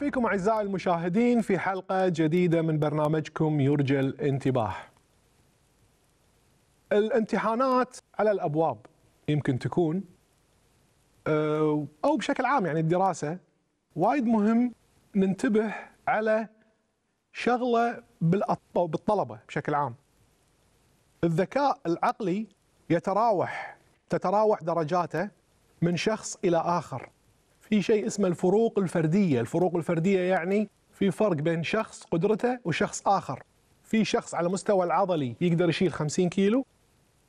فيكم أعزائي المشاهدين في حلقة جديدة من برنامجكم يرجى الانتباه الامتحانات على الأبواب يمكن تكون أو بشكل عام يعني الدراسة وايد مهم ننتبه على شغلة بالطلبة بشكل عام الذكاء العقلي يتراوح تتراوح درجاته من شخص إلى آخر في شيء اسمه الفروق الفرديه، الفروق الفرديه يعني في فرق بين شخص قدرته وشخص اخر. في شخص على مستوى العضلي يقدر يشيل 50 كيلو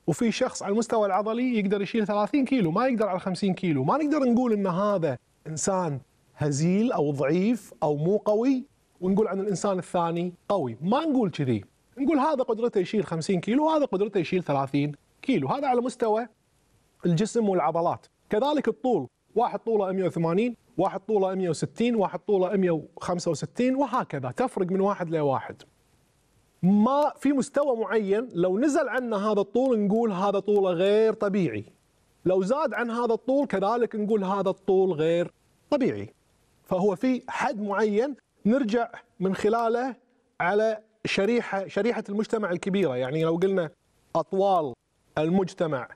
وفي شخص على المستوى العضلي يقدر يشيل 30 كيلو ما يقدر على 50 كيلو، ما نقدر نقول ان هذا انسان هزيل او ضعيف او مو قوي ونقول عن الانسان الثاني قوي، ما نقول كذي. نقول هذا قدرته يشيل 50 كيلو وهذا قدرته يشيل 30 كيلو، هذا على مستوى الجسم والعضلات. كذلك الطول واحد طوله 180 واحد طوله 160 واحد طوله 165 وهكذا تفرق من واحد لواحد ما في مستوى معين لو نزل عنا هذا الطول نقول هذا طوله غير طبيعي لو زاد عن هذا الطول كذلك نقول هذا الطول غير طبيعي فهو في حد معين نرجع من خلاله على شريحة شريحة المجتمع الكبيرة يعني لو قلنا أطوال المجتمع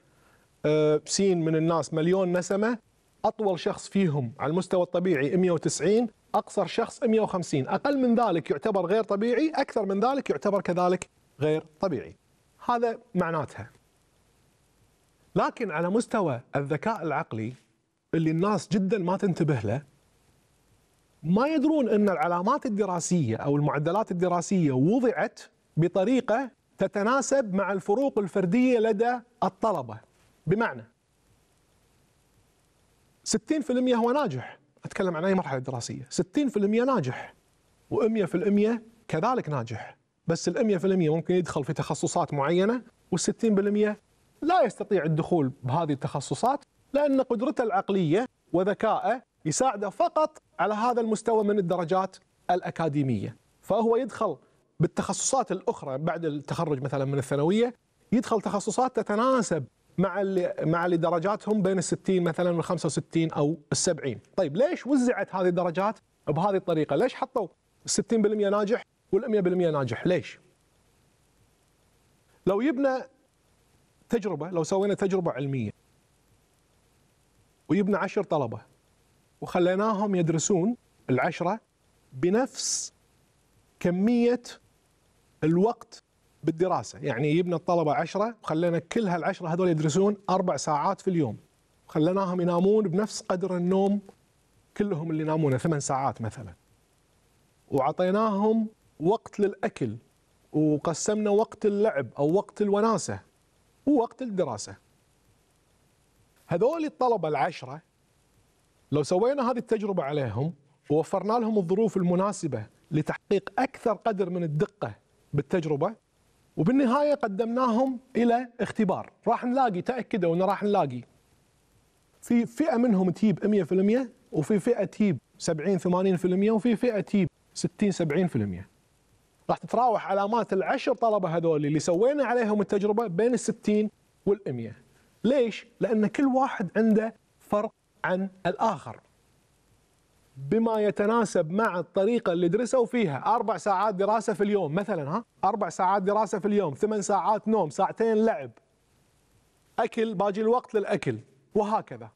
آه، سين من الناس مليون نسمة اطول شخص فيهم على المستوى الطبيعي 190 اقصر شخص 150 اقل من ذلك يعتبر غير طبيعي اكثر من ذلك يعتبر كذلك غير طبيعي هذا معناتها لكن على مستوى الذكاء العقلي اللي الناس جدا ما تنتبه له ما يدرون ان العلامات الدراسيه او المعدلات الدراسيه وضعت بطريقه تتناسب مع الفروق الفرديه لدى الطلبه بمعنى 60% هو ناجح اتكلم عن اي مرحله دراسيه 60% ناجح و100% كذلك ناجح بس ال 100% ممكن يدخل في تخصصات معينه وال 60% لا يستطيع الدخول بهذه التخصصات لان قدرته العقليه وذكائه يساعده فقط على هذا المستوى من الدرجات الاكاديميه فهو يدخل بالتخصصات الاخرى بعد التخرج مثلا من الثانويه يدخل تخصصات تتناسب مع اللي مع اللي درجاتهم بين ال 60 مثلا وال 65 او ال 70 طيب ليش وزعت هذه الدرجات بهذه الطريقه ليش حطوا 60% ناجح وال 100% ناجح ليش لو جبنا تجربه لو سوينا تجربه علميه وجبنا عشر طلبه وخليناهم يدرسون العشره بنفس كميه الوقت بالدراسه يعني جبنا الطلبه عشرة وخلينا كل هالعشرة هذول يدرسون اربع ساعات في اليوم خليناهم ينامون بنفس قدر النوم كلهم اللي ينامونه ثمان ساعات مثلا وعطيناهم وقت للاكل وقسمنا وقت اللعب او وقت الوناسه ووقت الدراسه هذول الطلبه العشره لو سوينا هذه التجربه عليهم ووفرنا لهم الظروف المناسبه لتحقيق اكثر قدر من الدقه بالتجربه وبالنهايه قدمناهم الى اختبار راح نلاقي تاكدوا انه راح نلاقي في فئه منهم تجيب 100% وفي فئه تجيب 70 80% وفي فئه تجيب 60 70% راح تتراوح علامات العشر طلبه هذول اللي سوينا عليهم التجربه بين ال 60 وال 100 ليش؟ لان كل واحد عنده فرق عن الاخر بما يتناسب مع الطريقه اللي درسوا فيها اربع ساعات دراسه في اليوم مثلا ها اربع ساعات دراسه في اليوم ثمان ساعات نوم ساعتين لعب اكل باقي الوقت للاكل وهكذا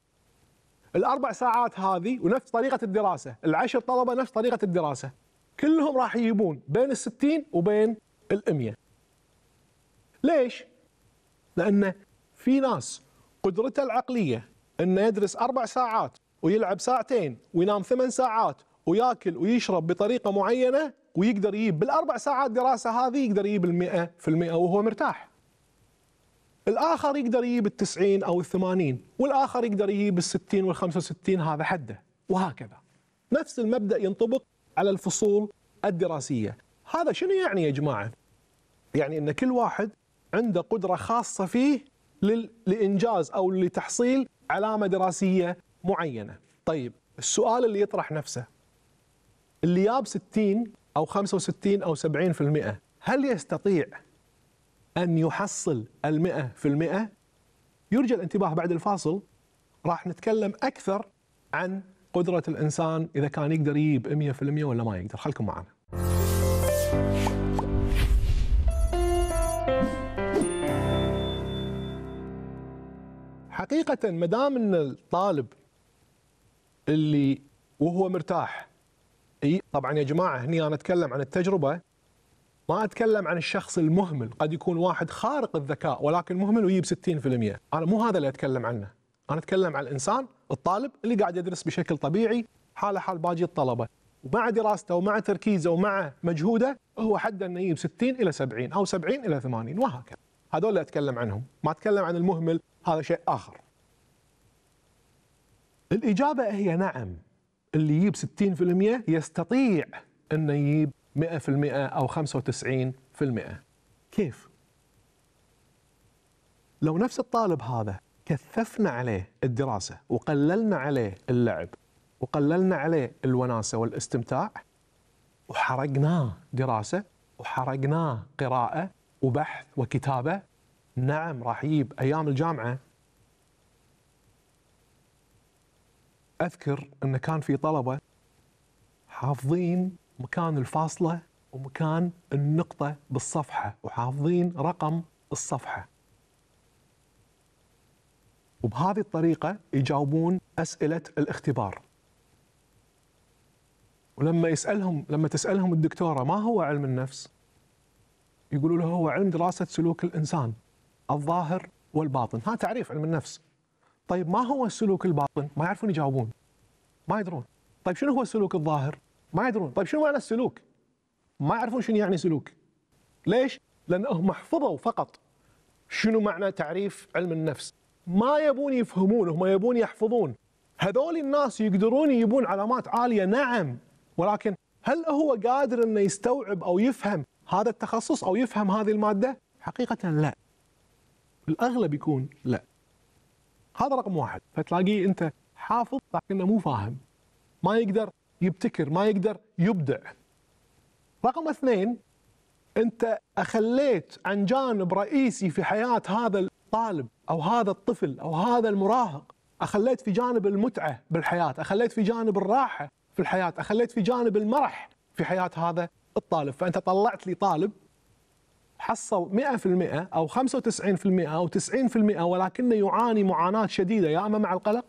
الاربع ساعات هذه ونفس طريقه الدراسه العشر طلبه نفس طريقه الدراسه كلهم راح يجيبون بين الستين وبين الأمية ليش؟ لأن في ناس قدرته العقلية أنه يدرس أربع ساعات ويلعب ساعتين وينام ثمان ساعات وياكل ويشرب بطريقه معينه ويقدر يجيب بالاربع ساعات دراسه هذه يقدر يجيب ال 100% وهو مرتاح الاخر يقدر يجيب ال 90 او ال 80 والاخر يقدر يجيب ال 60 وال 65 هذا حده وهكذا نفس المبدا ينطبق على الفصول الدراسيه هذا شنو يعني يا جماعه يعني ان كل واحد عنده قدره خاصه فيه لانجاز او لتحصيل علامه دراسيه معينه طيب السؤال اللي يطرح نفسه اللي ياب 60 او 65 او 70% هل يستطيع ان يحصل ال100% يرجى الانتباه بعد الفاصل راح نتكلم اكثر عن قدره الانسان اذا كان يقدر يجيب 100% ولا ما يقدر خلكم معنا حقيقه ما دام ان الطالب اللي وهو مرتاح اي طبعا يا جماعه هني انا اتكلم عن التجربه ما اتكلم عن الشخص المهمل قد يكون واحد خارق الذكاء ولكن مهمل ويجيب 60% انا مو هذا اللي اتكلم عنه انا اتكلم عن الانسان الطالب اللي قاعد يدرس بشكل طبيعي حاله حال باقي الطلبه ومع دراسته ومع تركيزه ومع مجهوده هو حد انه يجيب 60 الى 70 او 70 الى 80 وهكذا هذول اللي اتكلم عنهم ما اتكلم عن المهمل هذا شيء اخر الإجابة هي نعم اللي يجيب 60% يستطيع أنه يجيب 100% أو 95% كيف؟ لو نفس الطالب هذا كثفنا عليه الدراسة وقللنا عليه اللعب وقللنا عليه الوناسة والاستمتاع وحرقناه دراسة وحرقناه قراءة وبحث وكتابة نعم راح يجيب أيام الجامعة اذكر انه كان في طلبه حافظين مكان الفاصله ومكان النقطه بالصفحه وحافظين رقم الصفحه. وبهذه الطريقه يجاوبون اسئله الاختبار. ولما يسالهم لما تسالهم الدكتوره ما هو علم النفس؟ يقولوا له هو علم دراسه سلوك الانسان الظاهر والباطن، ها تعريف علم النفس. طيب ما هو السلوك الباطن؟ ما يعرفون يجاوبون ما يدرون طيب شنو هو السلوك الظاهر؟ ما يدرون طيب شنو معنى السلوك؟ ما يعرفون شنو يعني سلوك ليش؟ لأنهم حفظوا فقط شنو معنى تعريف علم النفس ما يبون يفهمون هم يبون يحفظون هذول الناس يقدرون يجيبون علامات عالية نعم ولكن هل هو قادر أنه يستوعب أو يفهم هذا التخصص أو يفهم هذه المادة؟ حقيقة لا الأغلب يكون لا هذا رقم واحد فتلاقيه انت حافظ لكنه مو فاهم ما يقدر يبتكر ما يقدر يبدع رقم اثنين انت اخليت عن جانب رئيسي في حياه هذا الطالب او هذا الطفل او هذا المراهق اخليت في جانب المتعه بالحياه اخليت في جانب الراحه في الحياه اخليت في جانب المرح في حياه هذا الطالب فانت طلعت لي طالب حصل 100% او 95% او 90% ولكنه يعاني معاناه شديده يا اما مع القلق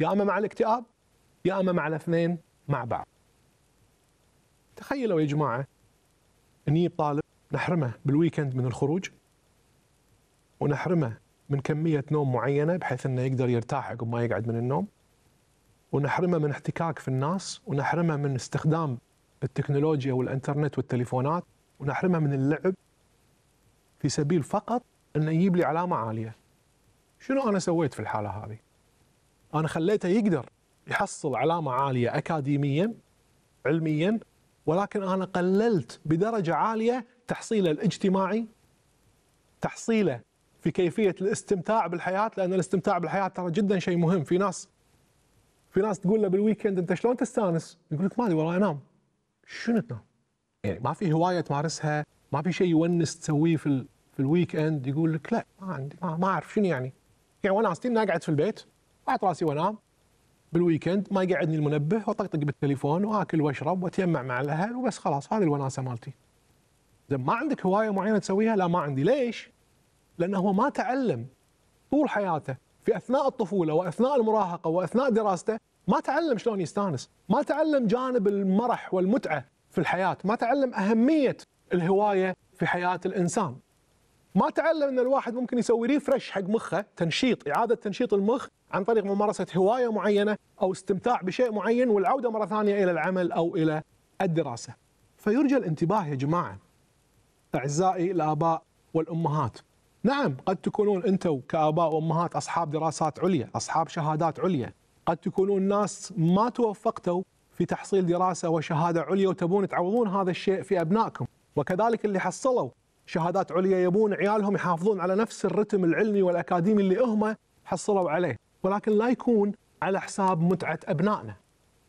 يا اما مع الاكتئاب يا اما مع الاثنين مع بعض. تخيلوا يا جماعه نجيب طالب نحرمه بالويكند من الخروج ونحرمه من كميه نوم معينه بحيث انه يقدر يرتاح عقب ما يقعد من النوم ونحرمه من احتكاك في الناس ونحرمه من استخدام التكنولوجيا والانترنت والتليفونات ونحرمه من اللعب في سبيل فقط أن يجيب لي علامة عالية شنو أنا سويت في الحالة هذه أنا خليته يقدر يحصل علامة عالية أكاديميا علميا ولكن أنا قللت بدرجة عالية تحصيله الاجتماعي تحصيله في كيفية الاستمتاع بالحياة لأن الاستمتاع بالحياة ترى جدا شيء مهم في ناس في ناس تقول له بالويكند أنت شلون تستانس يقول لك ما أدري والله أنام شنو تنام يعني ما في هواية تمارسها ما في شيء يونس تسويه في في الويك اند يقول لك لا ما عندي ما اعرف شنو يعني يعني وانا اصلا اقعد في البيت احط راسي وانام بالويكند ما يقعدني المنبه واطقطق بالتليفون واكل واشرب واتيمع مع الاهل وبس خلاص هذه الوناسه مالتي. اذا ما عندك هوايه معينه تسويها؟ لا ما عندي، ليش؟ لانه هو ما تعلم طول حياته في اثناء الطفوله واثناء المراهقه واثناء دراسته ما تعلم شلون يستانس، ما تعلم جانب المرح والمتعه في الحياه، ما تعلم اهميه الهوايه في حياه الانسان. ما تعلم ان الواحد ممكن يسوي ريفرش حق مخه، تنشيط، اعاده تنشيط المخ عن طريق ممارسه هوايه معينه او استمتاع بشيء معين والعوده مره ثانيه الى العمل او الى الدراسه. فيرجى الانتباه يا جماعه. اعزائي الاباء والامهات. نعم قد تكونون انتم كاباء وامهات اصحاب دراسات عليا، اصحاب شهادات عليا، قد تكونون ناس ما توفقتوا في تحصيل دراسه وشهاده عليا وتبون تعوضون هذا الشيء في ابنائكم. وكذلك اللي حصلوا شهادات عليا يبون عيالهم يحافظون على نفس الرتم العلمي والاكاديمي اللي هم حصلوا عليه، ولكن لا يكون على حساب متعه ابنائنا.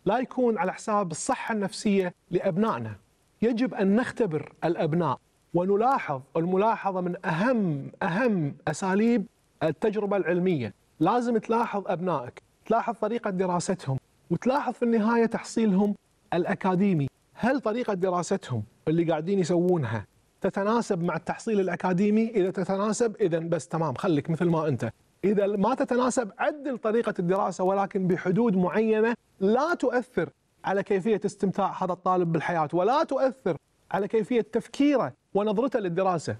لا يكون على حساب الصحه النفسيه لابنائنا. يجب ان نختبر الابناء ونلاحظ، الملاحظه من اهم اهم اساليب التجربه العلميه، لازم تلاحظ ابنائك، تلاحظ طريقه دراستهم، وتلاحظ في النهايه تحصيلهم الاكاديمي، هل طريقه دراستهم اللي قاعدين يسوونها تتناسب مع التحصيل الاكاديمي اذا تتناسب اذا بس تمام خليك مثل ما انت اذا ما تتناسب عدل طريقه الدراسه ولكن بحدود معينه لا تؤثر على كيفيه استمتاع هذا الطالب بالحياه ولا تؤثر على كيفيه تفكيره ونظرته للدراسه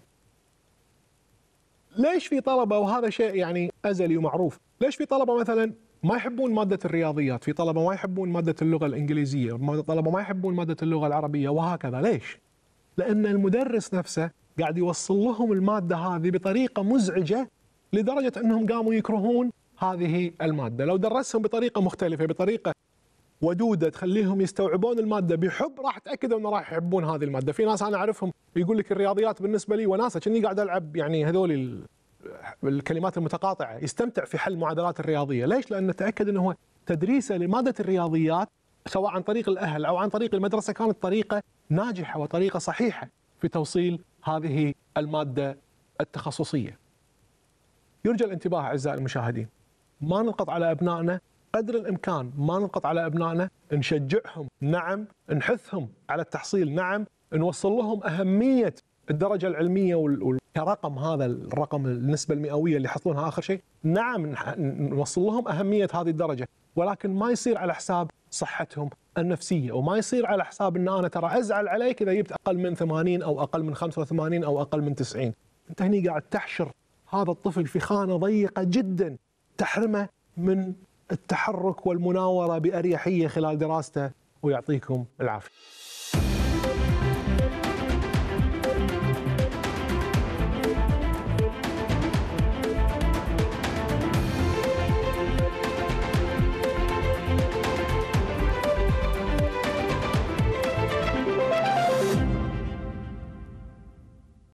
ليش في طلبه وهذا شيء يعني ازلي ومعروف ليش في طلبه مثلا ما يحبون مادة الرياضيات في طلبة ما يحبون مادة اللغة الإنجليزية طلبة ما يحبون مادة اللغة العربية وهكذا ليش؟ لأن المدرس نفسه قاعد يوصل لهم المادة هذه بطريقة مزعجة لدرجة أنهم قاموا يكرهون هذه المادة لو درسهم بطريقة مختلفة بطريقة ودودة تخليهم يستوعبون المادة بحب راح تأكدوا أنه راح يحبون هذه المادة في ناس أنا أعرفهم يقول لك الرياضيات بالنسبة لي وناسة كني قاعد ألعب يعني هذول الكلمات المتقاطعه يستمتع في حل المعادلات الرياضيه، ليش؟ لان نتاكد انه هو تدريسه لماده الرياضيات سواء عن طريق الاهل او عن طريق المدرسه كانت طريقه ناجحه وطريقه صحيحه في توصيل هذه الماده التخصصيه. يرجى الانتباه اعزائي المشاهدين ما نلقط على ابنائنا قدر الامكان ما نلقط على ابنائنا نشجعهم نعم نحثهم على التحصيل نعم نوصل لهم اهميه الدرجة العلميه كرقم هذا الرقم النسبه المئويه اللي يحصلونها اخر شيء نعم نوصل لهم اهميه هذه الدرجه ولكن ما يصير على حساب صحتهم النفسيه وما يصير على حساب ان انا ترى ازعل عليك اذا جبت اقل من 80 او اقل من 85 او اقل من 90 انت هني قاعد تحشر هذا الطفل في خانه ضيقه جدا تحرمه من التحرك والمناوره باريحيه خلال دراسته ويعطيكم العافيه